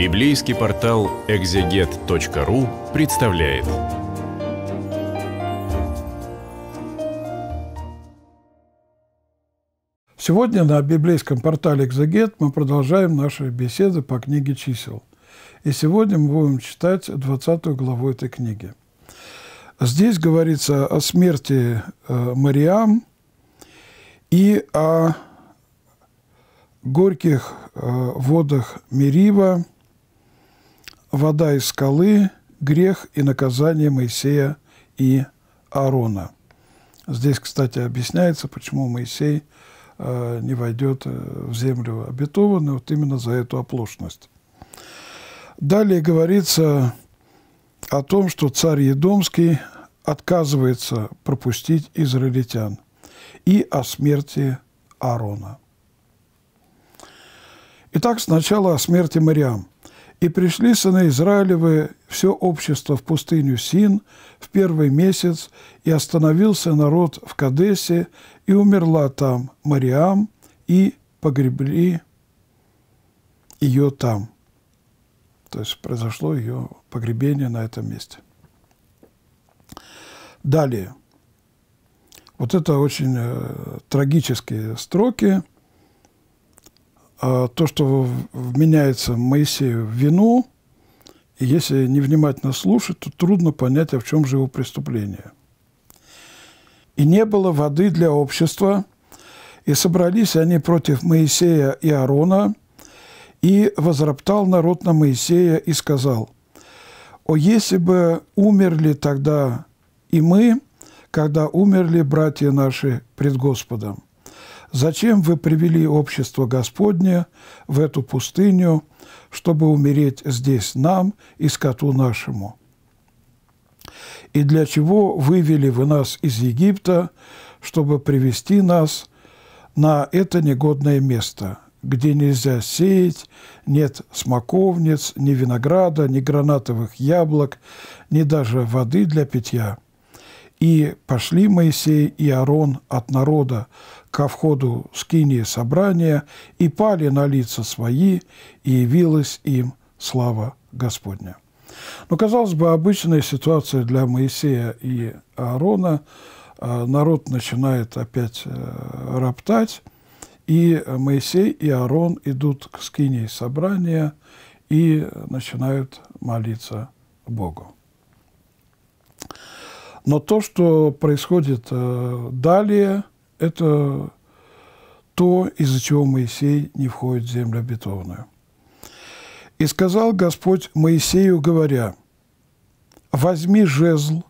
Библейский портал экзегет.ру представляет. Сегодня на библейском портале «Экзегет» мы продолжаем наши беседы по книге «Чисел». И сегодня мы будем читать 20 главу этой книги. Здесь говорится о смерти э, Мариам и о горьких э, водах Мерива – вода из скалы, грех и наказание Моисея и Аарона. Здесь, кстати, объясняется, почему Моисей э, не войдет э, в землю обетованную, вот именно за эту оплошность. Далее говорится о том, что царь Едомский отказывается пропустить израильтян и о смерти Аарона. Итак, сначала о смерти Мариам. И пришли сыны Израилевы, все общество в пустыню Син в первый месяц, и остановился народ в Кадесе, и умерла там Мариам, и погребли ее там. То есть произошло ее погребение на этом месте. Далее. Вот это очень э, трагические строки, а, то, что вменяется Моисею в вину, и если невнимательно слушать, то трудно понять, а в чем же его преступление. «И не было воды для общества, и собрались они против Моисея и Аарона, и возроптал народ на Моисея и сказал, «О, если бы умерли тогда и мы, когда умерли братья наши пред Господом!» Зачем вы привели общество Господне в эту пустыню, чтобы умереть здесь нам и скоту нашему? И для чего вывели вы нас из Египта, чтобы привести нас на это негодное место, где нельзя сеять, нет смоковниц, ни винограда, ни гранатовых яблок, ни даже воды для питья?» И пошли Моисей и Аарон от народа ко входу скинии собрания, и пали на лица свои, и явилась им слава Господня. Но, казалось бы, обычная ситуация для Моисея и Аарона. А, народ начинает опять э, роптать, и Моисей и Аарон идут к скинии собрания и начинают молиться Богу. Но то, что происходит э, далее, это то, из-за чего Моисей не входит в землю обетованную. «И сказал Господь Моисею, говоря, «Возьми жезл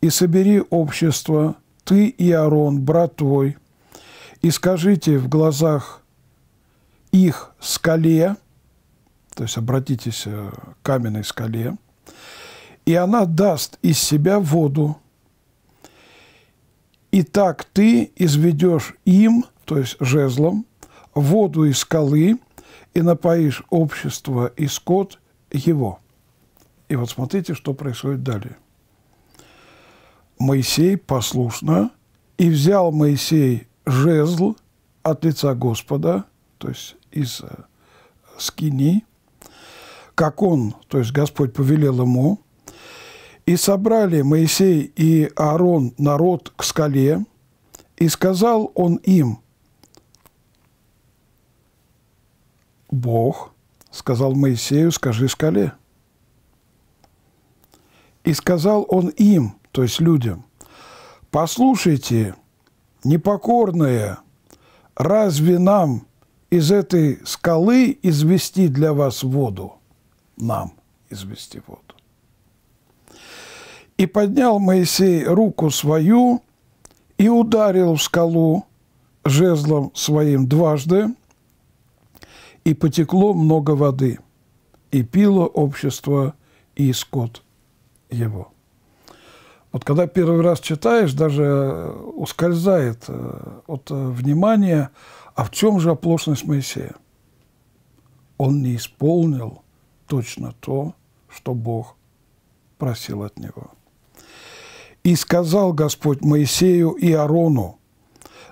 и собери общество, ты и Аарон, брат твой, и скажите в глазах их скале, то есть обратитесь э, к каменной скале, и она даст из себя воду, и так ты изведешь им, то есть жезлом, воду из скалы, и напоишь общество и скот его. И вот смотрите, что происходит далее. Моисей послушно, и взял Моисей жезл от лица Господа, то есть из э, скини, как он, то есть Господь повелел ему, и собрали Моисей и Аарон народ к скале, и сказал он им, Бог сказал Моисею, скажи скале. И сказал он им, то есть людям, послушайте, непокорные, разве нам из этой скалы извести для вас воду? Нам извести воду. И поднял Моисей руку свою и ударил в скалу жезлом своим дважды, и потекло много воды, и пило общество и скот его. Вот когда первый раз читаешь, даже э, ускользает э, от э, внимания, а в чем же оплошность Моисея? Он не исполнил точно то, что Бог просил от него. «И сказал Господь Моисею и Арону,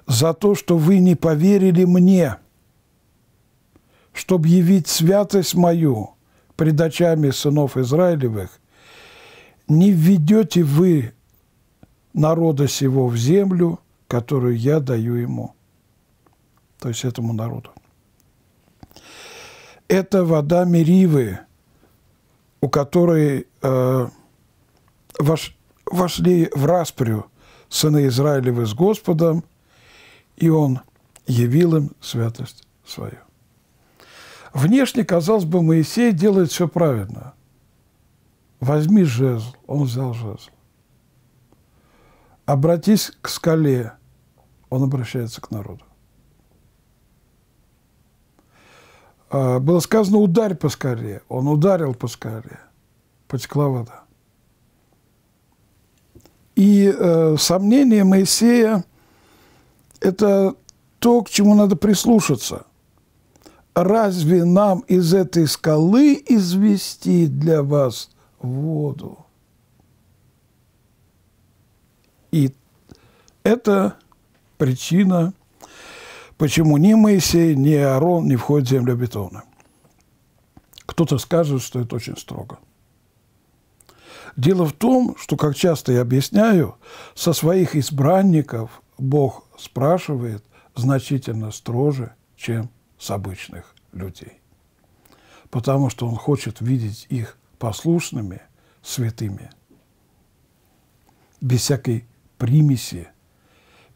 за то, что вы не поверили мне, чтобы явить святость мою пред очами сынов Израилевых, не введете вы народа сего в землю, которую я даю ему». То есть этому народу. Это вода Меривы, у которой э, ваш, вошли в расприю сыны Израилевы с Господом, и Он явил им святость свою. Внешне, казалось бы, Моисей делает все правильно. Возьми жезл, он взял жезл. Обратись к скале, он обращается к народу. А, было сказано, ударь по скале, он ударил по скале, потекла вода. И э, сомнение Моисея – это то, к чему надо прислушаться. Разве нам из этой скалы извести для вас воду? И это причина, почему ни Моисей, ни Аарон не входят в землю бетона. Кто-то скажет, что это очень строго – Дело в том, что, как часто я объясняю, со своих избранников Бог спрашивает значительно строже, чем с обычных людей. Потому что Он хочет видеть их послушными, святыми, без всякой примеси,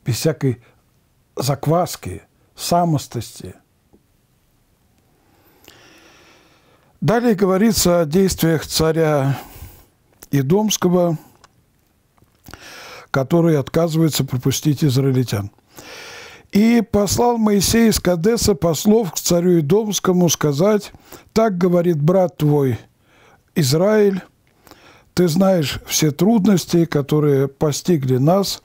без всякой закваски, самостности. Далее говорится о действиях царя и Домского, который отказывается пропустить израильтян. И послал Моисей из Кадеса послов к царю Идомскому сказать, «Так говорит брат твой Израиль, ты знаешь все трудности, которые постигли нас.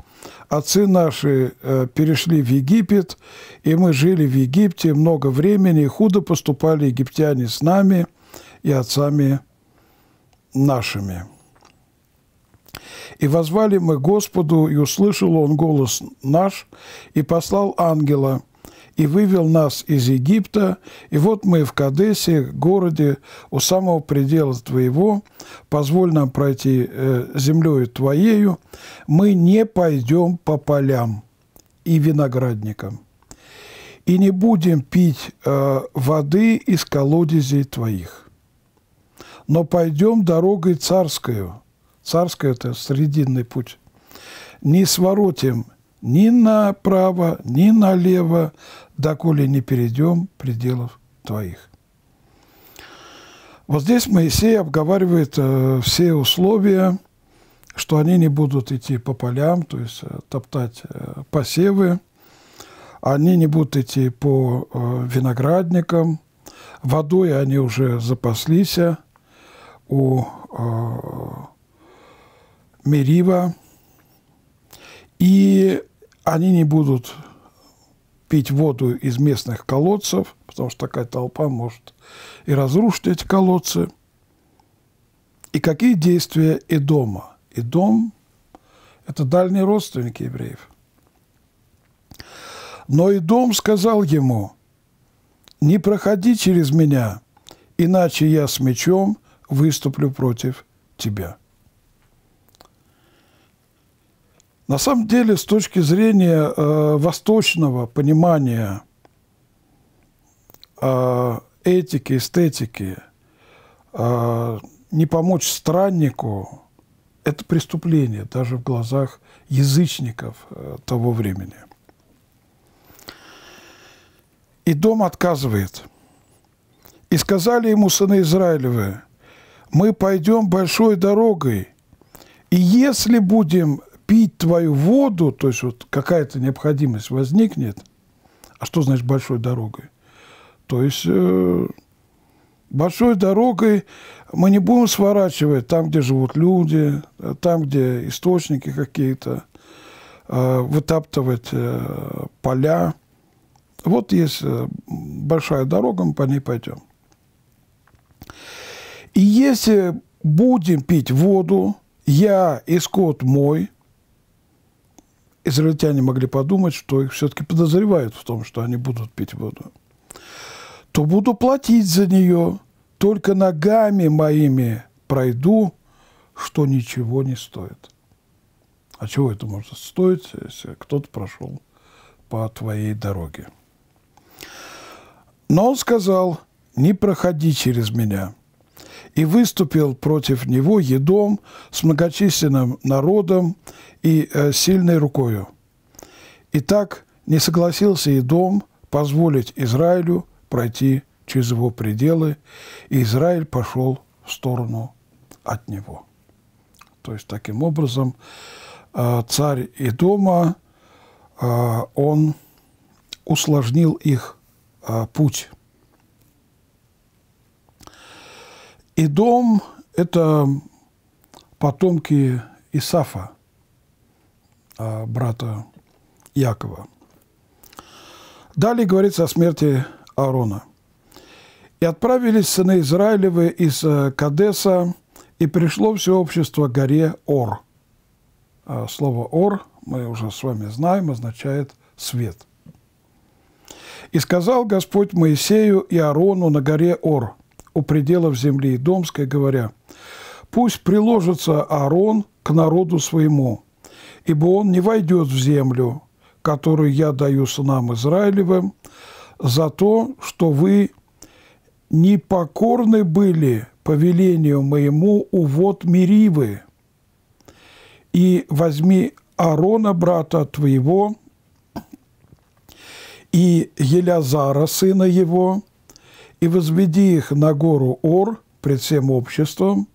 Отцы наши э, перешли в Египет, и мы жили в Египте много времени, и худо поступали египтяне с нами и отцами нашими». И возвали мы Господу, и услышал Он голос наш, и послал ангела, и вывел нас из Египта, и вот мы в Кадесе, городе у самого предела Твоего, позволь нам пройти э, землею Твоею, мы не пойдем по полям и виноградникам, и не будем пить э, воды из колодезей Твоих, но пойдем дорогой царскую, Царское – это срединный путь. «Не своротим ни направо, ни налево, доколе не перейдем пределов твоих». Вот здесь Моисей обговаривает э, все условия, что они не будут идти по полям, то есть э, топтать э, посевы, они не будут идти по э, виноградникам, водой они уже запаслись, э, у э, мерива, и они не будут пить воду из местных колодцев, потому что такая толпа может и разрушить эти колодцы. И какие действия и дома и дом это дальние родственники евреев. Но и дом сказал ему, «Не проходи через меня, иначе я с мечом выступлю против тебя». На самом деле, с точки зрения э, восточного понимания э, этики, эстетики, э, не помочь страннику – это преступление даже в глазах язычников э, того времени. И дом отказывает. И сказали ему сыны Израилевы, мы пойдем большой дорогой, и если будем пить твою воду, то есть вот какая-то необходимость возникнет, а что значит большой дорогой? То есть э, большой дорогой мы не будем сворачивать там, где живут люди, э, там, где источники какие-то, э, вытаптывать э, поля. Вот есть э, большая дорога, мы по ней пойдем. И если будем пить воду, я и скот мой – израильтяне могли подумать, что их все-таки подозревают в том, что они будут пить воду, то буду платить за нее, только ногами моими пройду, что ничего не стоит. А чего это может стоить, если кто-то прошел по твоей дороге? Но он сказал, не проходи через меня – и выступил против него едом с многочисленным народом и э, сильной рукою. Итак, не согласился едом позволить Израилю пройти через его пределы, и Израиль пошел в сторону от него. То есть, таким образом, э, царь Идома, э, он усложнил их э, путь – И дом – это потомки Исафа, а, брата Якова. Далее говорится о смерти Аарона. «И отправились сыны Израилевы из э, Кадеса, и пришло все общество к горе Ор». А, слово «Ор» мы уже с вами знаем, означает «свет». «И сказал Господь Моисею и Аарону на горе Ор, у пределов земли домской говоря, «Пусть приложится Аарон к народу своему, ибо он не войдет в землю, которую я даю сынам Израилевым, за то, что вы непокорны были повелению моему увод Миривы. И возьми Аарона, брата твоего, и Елязара, сына его, и возведи их на гору Ор пред всем обществом,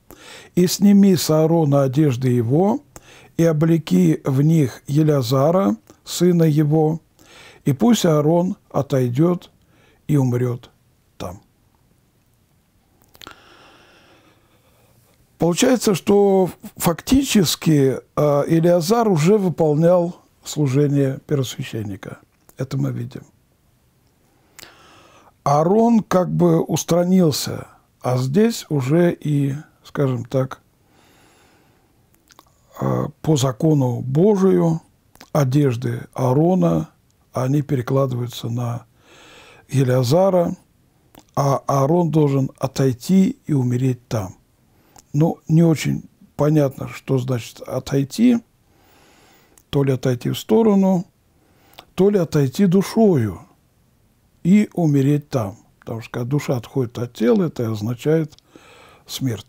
и сними с Аарона одежды его, и облеки в них Елязара, сына его, и пусть Аарон отойдет и умрет там. Получается, что фактически Илиазар э, уже выполнял служение первосвященника. Это мы видим. Арон как бы устранился, а здесь уже и, скажем так, э, по закону Божию одежды Арона, они перекладываются на Елеазара, а Аарон должен отойти и умереть там. Ну, не очень понятно, что значит отойти, то ли отойти в сторону, то ли отойти душою и умереть там. Потому что когда душа отходит от тела, это означает смерть.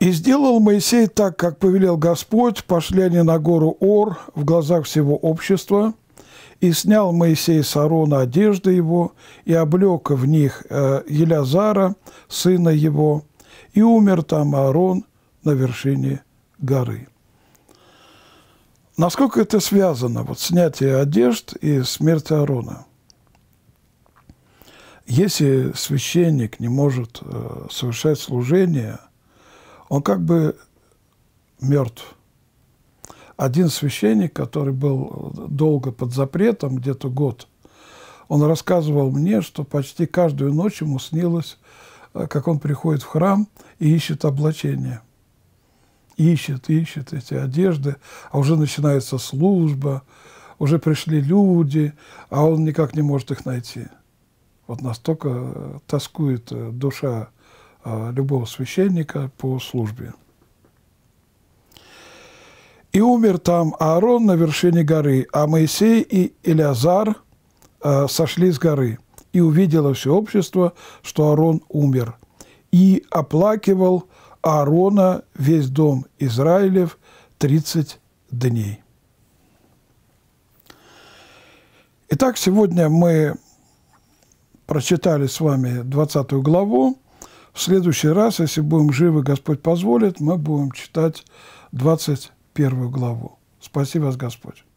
«И сделал Моисей так, как повелел Господь, пошли они на гору Ор в глазах всего общества, и снял Моисей с Аарона одежды его, и облек в них э, Елязара, сына его, и умер там Аарон на вершине горы». Насколько это связано, вот снятие одежд и смерть Аарона – если священник не может э, совершать служение, он как бы мертв. Один священник, который был э, долго под запретом, где-то год, он рассказывал мне, что почти каждую ночь ему снилось, э, как он приходит в храм и ищет облачение. Ищет, ищет эти одежды, а уже начинается служба, уже пришли люди, а он никак не может их найти. Вот настолько э, тоскует э, душа э, любого священника по службе. И умер там Аарон на вершине горы, а Моисей и Элиазар сошли с горы. И увидело все общество, что Аарон умер. И оплакивал Аарона весь дом Израилев 30 дней. Итак, сегодня мы прочитали с вами 20 главу. В следующий раз, если будем живы, Господь позволит, мы будем читать 21 главу. Спасибо, вас, Господь.